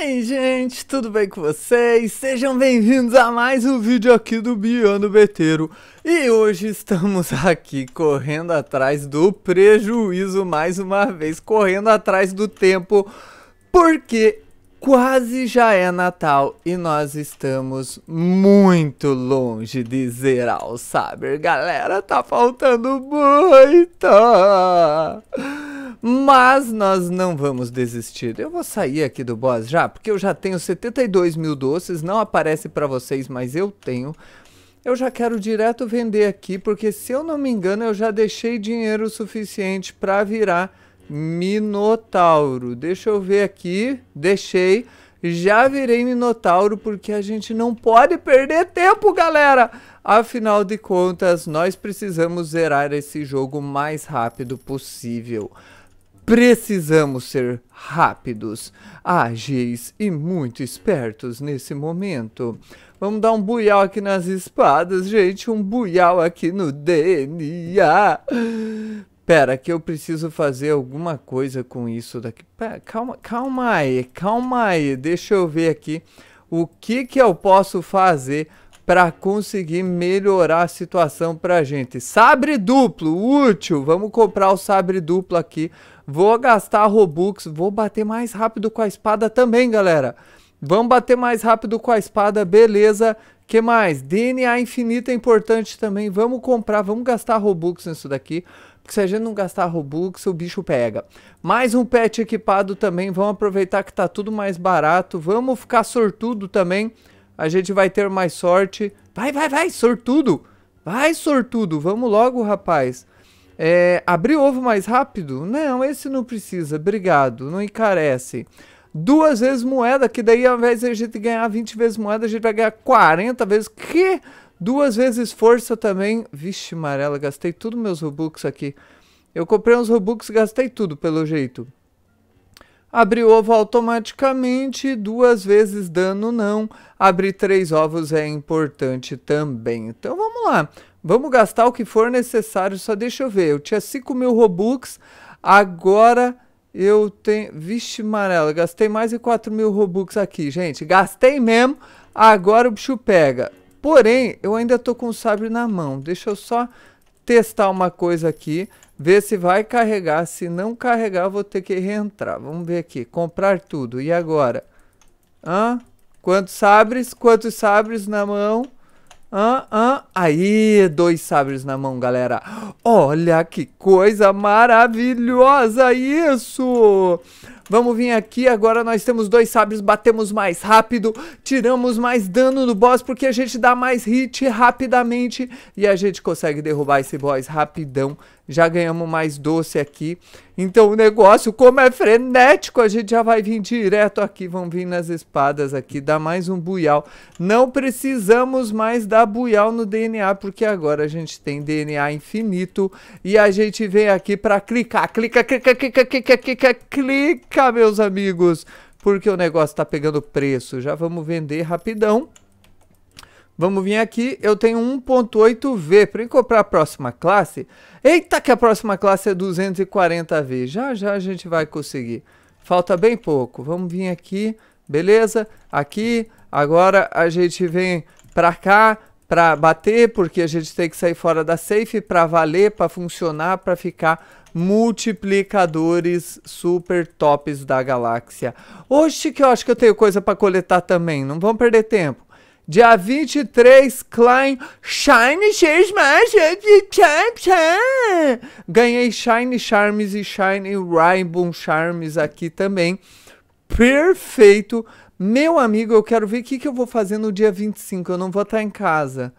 Bem, gente, tudo bem com vocês? Sejam bem-vindos a mais um vídeo aqui do Biano Beteiro. E hoje estamos aqui correndo atrás do prejuízo mais uma vez, correndo atrás do tempo, porque Quase já é Natal e nós estamos muito longe de zerar o Saber. Galera, tá faltando muito! Mas nós não vamos desistir. Eu vou sair aqui do boss já, porque eu já tenho 72 mil doces, não aparece para vocês, mas eu tenho. Eu já quero direto vender aqui, porque se eu não me engano, eu já deixei dinheiro suficiente para virar Minotauro. Deixa eu ver aqui. Deixei. Já virei Minotauro porque a gente não pode perder tempo, galera. Afinal de contas, nós precisamos zerar esse jogo o mais rápido possível. Precisamos ser rápidos, ágeis e muito espertos nesse momento. Vamos dar um buial aqui nas espadas, gente. Um buial aqui no DNA. Pera, que eu preciso fazer alguma coisa com isso daqui. Pera, calma, calma aí, calma aí. Deixa eu ver aqui o que que eu posso fazer para conseguir melhorar a situação pra gente. Sabre duplo, útil. Vamos comprar o sabre duplo aqui. Vou gastar Robux, vou bater mais rápido com a espada também, galera. Vamos bater mais rápido com a espada, beleza? Que mais? DNA infinito é importante também. Vamos comprar, vamos gastar Robux nisso daqui que se a gente não gastar Robux, o bicho pega. Mais um pet equipado também, vamos aproveitar que tá tudo mais barato, vamos ficar sortudo também, a gente vai ter mais sorte. Vai, vai, vai, sortudo! Vai, sortudo, vamos logo, rapaz. É, abrir ovo mais rápido? Não, esse não precisa, obrigado, não encarece. Duas vezes moeda, que daí ao invés de a gente ganhar 20 vezes moeda, a gente vai ganhar 40 vezes. Que? Duas vezes força também. Vixe, amarela, gastei tudo meus Robux aqui. Eu comprei uns Robux e gastei tudo, pelo jeito. Abri o ovo automaticamente, duas vezes dano não. Abrir três ovos é importante também. Então vamos lá. Vamos gastar o que for necessário. Só deixa eu ver. Eu tinha 5 mil Robux. Agora eu tenho. Vixe, amarela. Gastei mais de 4 mil Robux aqui, gente. Gastei mesmo. Agora o bicho pega. Porém, eu ainda estou com o sabre na mão. Deixa eu só testar uma coisa aqui, ver se vai carregar. Se não carregar, vou ter que reentrar. Vamos ver aqui. Comprar tudo. E agora? Hã? Quantos sabres? Quantos sabres na mão? Ah, ah, aí, dois sabres na mão, galera. Olha que coisa maravilhosa isso! Vamos vir aqui, agora nós temos dois sabres, batemos mais rápido, tiramos mais dano do boss, porque a gente dá mais hit rapidamente e a gente consegue derrubar esse boss rapidão já ganhamos mais doce aqui. Então o negócio, como é frenético, a gente já vai vir direto aqui, vão vir nas espadas aqui, dar mais um buial. Não precisamos mais dar buial no DNA, porque agora a gente tem DNA infinito e a gente vem aqui para clicar. Clica, clica, clica, clica, clica, clica, meus amigos, porque o negócio tá pegando preço. Já vamos vender rapidão. Vamos vir aqui, eu tenho 1.8V. Para eu comprar a próxima classe, eita que a próxima classe é 240V. Já, já a gente vai conseguir. Falta bem pouco. Vamos vir aqui, beleza? Aqui, agora a gente vem para cá para bater, porque a gente tem que sair fora da safe para valer, para funcionar, para ficar multiplicadores super tops da galáxia. Oxe, que eu acho que eu tenho coisa para coletar também. Não vamos perder tempo. Dia 23, Klein Shine Shades Ganhei Shine Charms e Shine Rainbow Charms aqui também. Perfeito. Meu amigo, eu quero ver o que, que eu vou fazer no dia 25. Eu não vou estar em casa.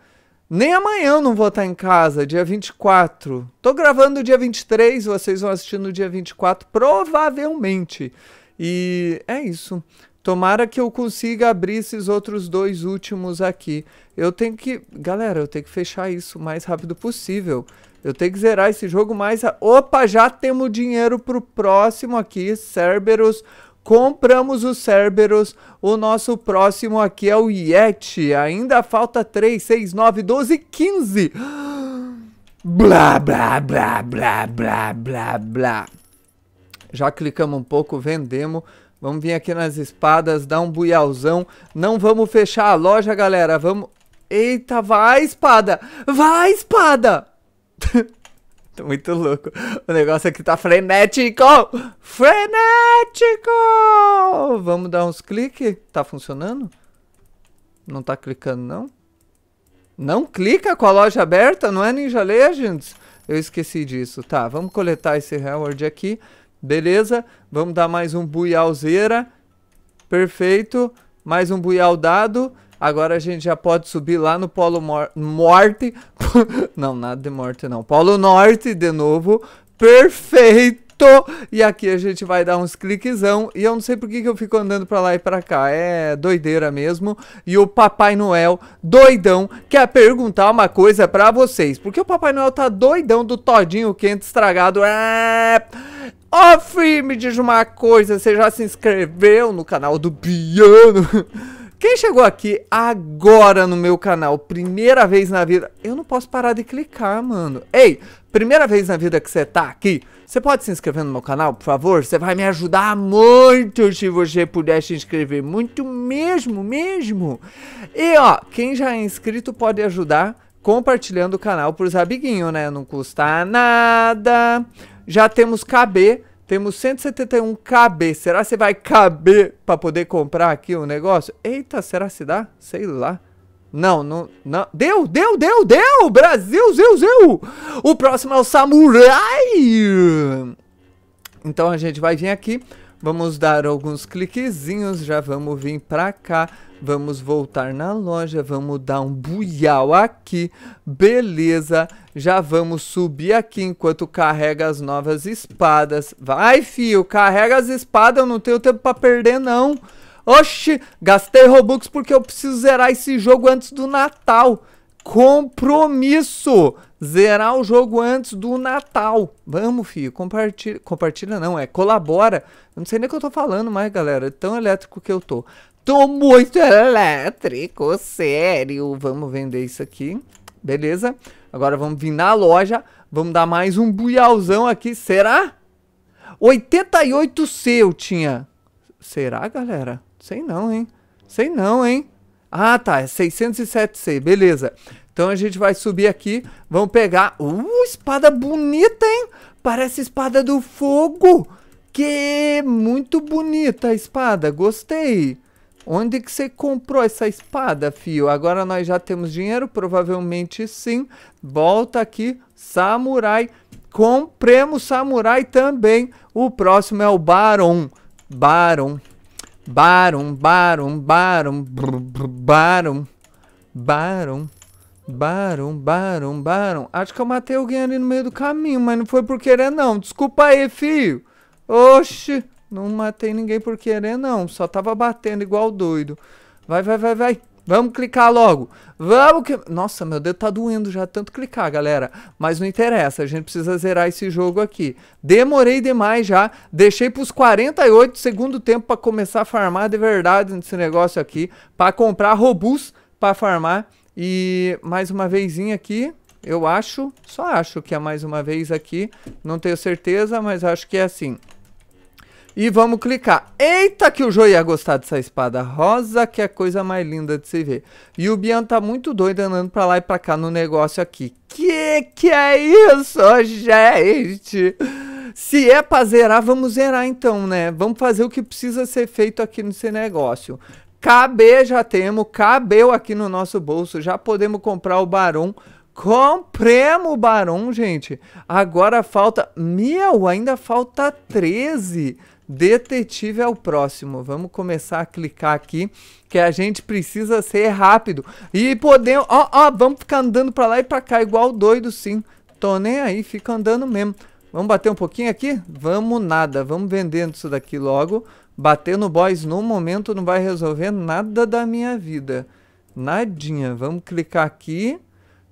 Nem amanhã eu não vou estar em casa, dia 24. Tô gravando dia 23, vocês vão assistir no dia 24, provavelmente. E é isso. Tomara que eu consiga abrir esses outros dois últimos aqui. Eu tenho que... Galera, eu tenho que fechar isso o mais rápido possível. Eu tenho que zerar esse jogo mais... Opa, já temos dinheiro pro próximo aqui, Cerberus. Compramos o Cerberus. O nosso próximo aqui é o Yeti. Ainda falta 3, 6, 9, 12, 15. Blá, blá, blá, blá, blá, blá, blá. Já clicamos um pouco, vendemos. Vamos vir aqui nas espadas, dar um buialzão. Não vamos fechar a loja, galera. Vamos... Eita, vai, espada! Vai, espada! Tô muito louco. O negócio aqui tá frenético! Frenético! Vamos dar uns cliques. Tá funcionando? Não tá clicando, não? Não clica com a loja aberta? Não é Ninja Legends? Eu esqueci disso. Tá, vamos coletar esse reward aqui. Beleza? Vamos dar mais um buialzeira. Perfeito. Mais um buial dado. Agora a gente já pode subir lá no Polo Mor Morte. não, nada de morte não. Polo Norte de novo. Perfeito! E aqui a gente vai dar uns cliquezão. E eu não sei por que, eu fico andando pra lá e pra cá. É doideira mesmo. E o Papai Noel, doidão, quer perguntar uma coisa pra vocês. Porque o Papai Noel tá doidão do todinho quente estragado. É... Ó, oh, me diz uma coisa. Você já se inscreveu no canal do piano Quem chegou aqui agora no meu canal, primeira vez na vida, eu não posso parar de clicar, mano. Ei, primeira vez na vida que você tá aqui, você pode se inscrever no meu canal, por favor? Você vai me ajudar muito se você puder se inscrever, muito mesmo, mesmo. E ó, quem já é inscrito pode ajudar compartilhando o canal pros amiguinhos, né? Não custa nada. Já temos KB, temos 171 KB. Será que você vai caber para poder comprar aqui o um negócio? Eita, será que se dá? Sei lá. Não, não, não. Deu, deu, deu, deu! Brasil, zeu, zeu! O próximo é o Samurai! Então a gente vai vir aqui. Vamos dar alguns cliquezinhos, já vamos vir pra cá, vamos voltar na loja, vamos dar um buial aqui, beleza, já vamos subir aqui enquanto carrega as novas espadas. Vai, fio, carrega as espadas, eu não tenho tempo pra perder não. Oxi, gastei Robux porque eu preciso zerar esse jogo antes do Natal. Compromisso! Zerar o jogo antes do Natal. Vamos, filho, compartilha. Compartilha não, é colabora. Eu não sei nem o que eu tô falando mais, galera. É tão elétrico que eu tô. Tô muito elétrico, sério. Vamos vender isso aqui. Beleza? Agora vamos vir na loja. Vamos dar mais um buiauzão aqui. Será? 88C eu tinha. Será, galera? Sei não, hein? Sei não, hein? Ah, tá, é 607C, beleza. Então a gente vai subir aqui, vamos pegar... Uh, espada bonita, hein? Parece espada do fogo. Que muito bonita a espada, gostei. Onde que você comprou essa espada, fio? Agora nós já temos dinheiro, provavelmente sim. Volta aqui, samurai. Compremos samurai também. O próximo é o Baron. Baron. Barum, barum, barum, barum, barum, barum, barum, barum. Acho que eu matei alguém ali no meio do caminho, mas não foi por querer não. Desculpa aí, filho. Oxi, não matei ninguém por querer não. Só tava batendo igual doido. Vai, vai, vai, vai. Vamos clicar logo. Vamos que. Nossa, meu dedo tá doendo já tanto clicar, galera. Mas não interessa, a gente precisa zerar esse jogo aqui. Demorei demais já. Deixei pros 48 segundo tempo para começar a farmar de verdade nesse negócio aqui. para comprar robôs para farmar. E mais uma vezinha aqui. Eu acho, só acho que é mais uma vez aqui. Não tenho certeza, mas acho que é assim. E vamos clicar. Eita que o Jô ia gostar dessa espada rosa, que é coisa mais linda de se ver. E o Bian tá muito doido andando pra lá e pra cá no negócio aqui. Que que é isso, gente? Se é pra zerar, vamos zerar então, né? Vamos fazer o que precisa ser feito aqui nesse negócio. KB já temos, cabeu aqui no nosso bolso, já podemos comprar o Barão. Compremos o Barão, gente. Agora falta... Meu, ainda falta 13. Detetive é o próximo. Vamos começar a clicar aqui, que a gente precisa ser rápido. E podemos... Ó, ó, vamos ficar andando pra lá e pra cá, igual doido, sim. Tô nem aí, fica andando mesmo. Vamos bater um pouquinho aqui? Vamos nada, vamos vendendo isso daqui logo. Bater no boss no momento não vai resolver nada da minha vida. Nadinha. Vamos clicar aqui.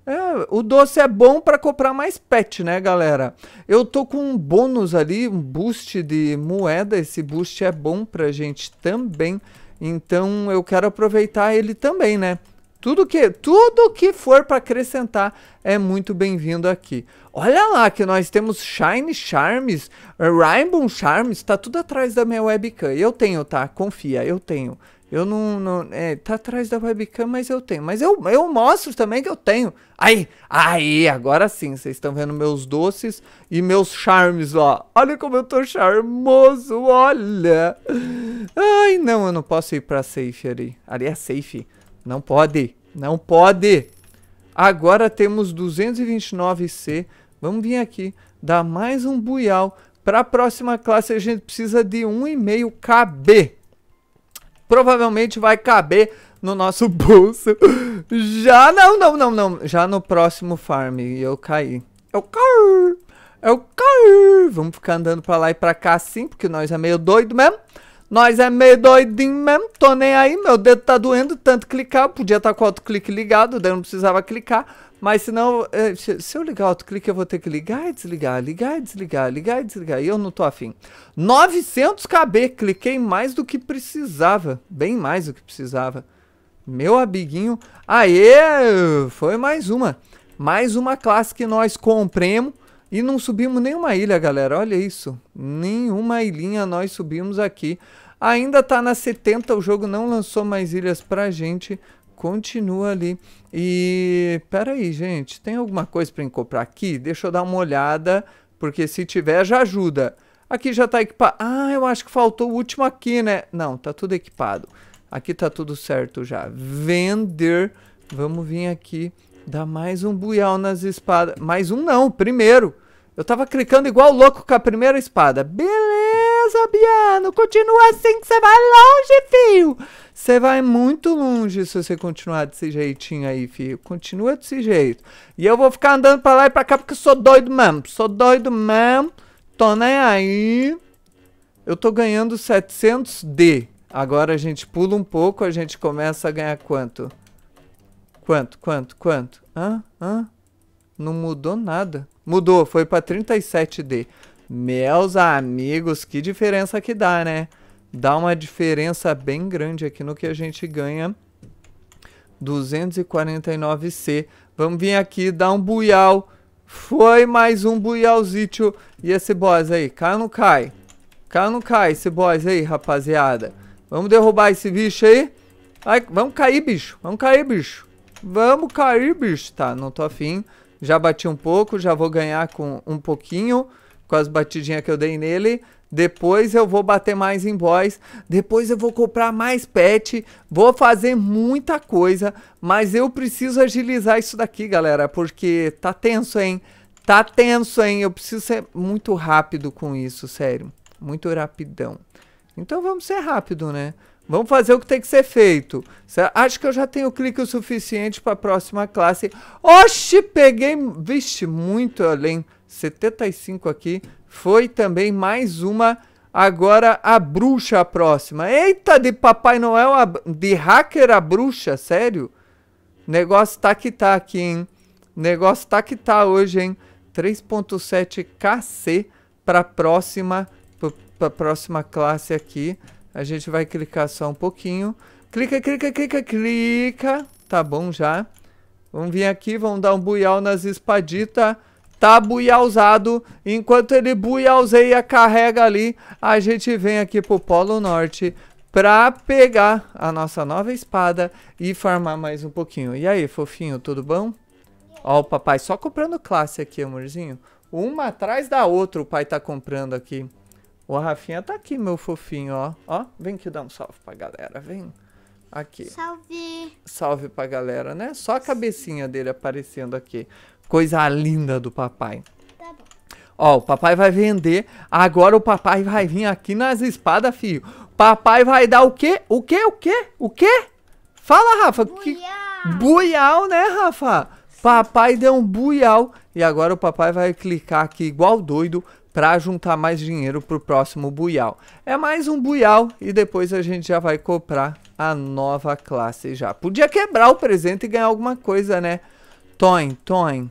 É, o doce é bom para comprar mais pet, né, galera? Eu tô com um bônus ali, um boost de moeda. Esse boost é bom pra gente também. Então eu quero aproveitar ele também, né? Tudo que, tudo que for para acrescentar é muito bem-vindo aqui. Olha lá que nós temos Shine Charms, Rainbow Charms, tá tudo atrás da minha webcam. Eu tenho, tá? Confia, eu tenho. Eu não. não é, tá atrás da webcam, mas eu tenho. Mas eu, eu mostro também que eu tenho. Aí, aí, agora sim, vocês estão vendo meus doces e meus charmes lá. Olha como eu tô charmoso, olha. Ai, não, eu não posso ir pra safe ali. Ali é safe. Não pode, não pode. Agora temos 229C. Vamos vir aqui, dar mais um buial. Para a próxima classe a gente precisa de 1,5 KB provavelmente vai caber no nosso bolso. Já não, não, não, não. Já no próximo farm. E eu caí. Eu caí. Eu caí. Vamos ficar andando pra lá e pra cá assim, porque nós é meio doido mesmo. Nós é meio doidinho mesmo. Tô nem aí. Meu dedo tá doendo tanto clicar. podia estar tá com o clique ligado, daí não precisava clicar. Mas senão, eh, se eu ligar o autoclique, eu vou ter que ligar e desligar, ligar e desligar, ligar e desligar. E eu não tô afim. 900 KB, cliquei mais do que precisava. Bem mais do que precisava. Meu amiguinho. Aê! Foi mais uma. Mais uma classe que nós compremos. E não subimos nenhuma ilha, galera. Olha isso. Nenhuma ilhinha nós subimos aqui. Ainda tá na 70, o jogo não lançou mais ilhas pra gente continua ali. E peraí, gente, tem alguma coisa para comprar aqui? Deixa eu dar uma olhada, porque se tiver já ajuda. Aqui já está equipado. Ah, eu acho que faltou o último aqui, né? Não, tá tudo equipado. Aqui tá tudo certo já. Vender. Vamos vir aqui dar mais um buial nas espadas. Mais um não, primeiro. Eu tava clicando igual louco com a primeira espada. Beleza. Sabiano, continua assim que você vai longe, filho. Você vai muito longe se você continuar desse jeitinho aí, filho. Continua desse jeito. E eu vou ficar andando pra lá e pra cá porque sou doido mesmo. Sou doido mesmo. Tô nem aí. Eu tô ganhando 700D. Agora a gente pula um pouco, a gente começa a ganhar quanto? Quanto, quanto, quanto? Hã? Hã? Não mudou nada. Mudou, foi pra 37D. Meus amigos, que diferença que dá, né? Dá uma diferença bem grande aqui no que a gente ganha. 249C. Vamos vir aqui dar um buial. Foi mais um buialzinho E esse boss aí, cai ou não cai? Cai ou não cai esse boss aí, rapaziada? Vamos derrubar esse bicho aí? Ai, vamos cair, bicho. Vamos cair, bicho. Vamos cair, bicho. Tá, não tô afim. Já bati um pouco, já vou ganhar com um pouquinho com as batidinhas que eu dei nele. Depois eu vou bater mais em voz, Depois eu vou comprar mais pet. Vou fazer muita coisa. Mas eu preciso agilizar isso daqui, galera. Porque tá tenso, hein? Tá tenso, hein? Eu preciso ser muito rápido com isso, sério. Muito rapidão. Então vamos ser rápido, né? Vamos fazer o que tem que ser feito. Acho que eu já tenho clique o suficiente para a próxima classe. Oxi, peguei. Vixe, muito além. 75 aqui. Foi também mais uma. Agora a bruxa a próxima. Eita, de Papai Noel, a, de hacker a bruxa, sério? Negócio tá que tá aqui, hein? Negócio tá que tá hoje, hein? 3.7kc para próxima para próxima classe aqui. A gente vai clicar só um pouquinho. Clica, clica, clica, clica. Tá bom já. Vamos vir aqui, vamos dar um buial nas espaditas tá buiausado. Enquanto ele buiauzeia, carrega ali, a gente vem aqui pro Polo Norte pra pegar a nossa nova espada e farmar mais um pouquinho. E aí, fofinho, tudo bom? Ó, o papai só comprando classe aqui, amorzinho. Uma atrás da outra o pai tá comprando aqui. O Rafinha tá aqui, meu fofinho, ó. Ó, vem que dá um salve pra galera, vem. Aqui. Salve. Salve pra galera, né? Só a cabecinha dele aparecendo aqui. Coisa linda do papai. Tá bom. Ó, o papai vai vender. Agora o papai vai vir aqui nas espadas, filho. Papai vai dar o quê? O quê? O quê? O quê? Fala, Rafa. Buial. Que... Buial, né, Rafa? Papai deu um buial. E agora o papai vai clicar aqui igual doido para juntar mais dinheiro pro próximo buial. É mais um buial e depois a gente já vai comprar a nova classe já. Podia quebrar o presente e ganhar alguma coisa, né? Toin, Toin.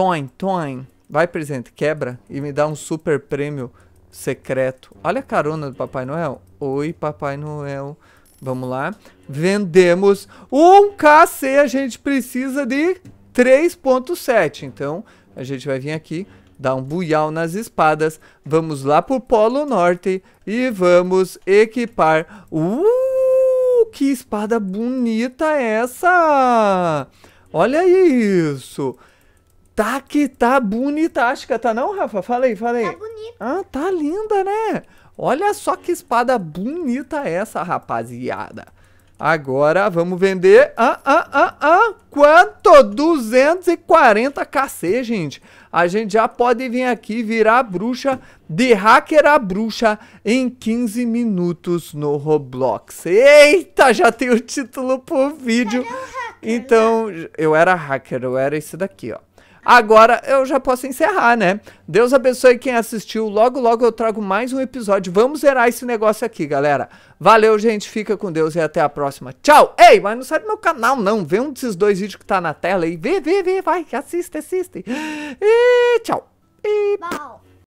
Toin, toin. Vai, presente, quebra e me dá um super prêmio secreto. Olha a carona do Papai Noel. Oi, Papai Noel. Vamos lá. Vendemos 1KC. A gente precisa de 3.7. Então, a gente vai vir aqui, dar um buial nas espadas. Vamos lá pro Polo Norte e vamos equipar. Uh, que espada bonita essa! Olha isso! Tá que tá bonita que tá não, Rafa? Falei, falei. Tá bonita. Ah, tá linda, né? Olha só que espada bonita essa, rapaziada. Agora vamos vender. Ah, ah, ah, ah. Quanto? 240kc, gente. A gente já pode vir aqui virar bruxa de hacker a bruxa em 15 minutos no Roblox. Eita, já tem o título pro vídeo. Então, né? eu era hacker, eu era esse daqui, ó. Agora eu já posso encerrar, né? Deus abençoe quem assistiu. Logo, logo eu trago mais um episódio. Vamos zerar esse negócio aqui, galera. Valeu, gente. Fica com Deus e até a próxima. Tchau! Ei, mas não sai do meu canal, não. Vê um desses dois vídeos que tá na tela aí. Vê, vê, vê. Vai, assiste, assiste. E tchau. E...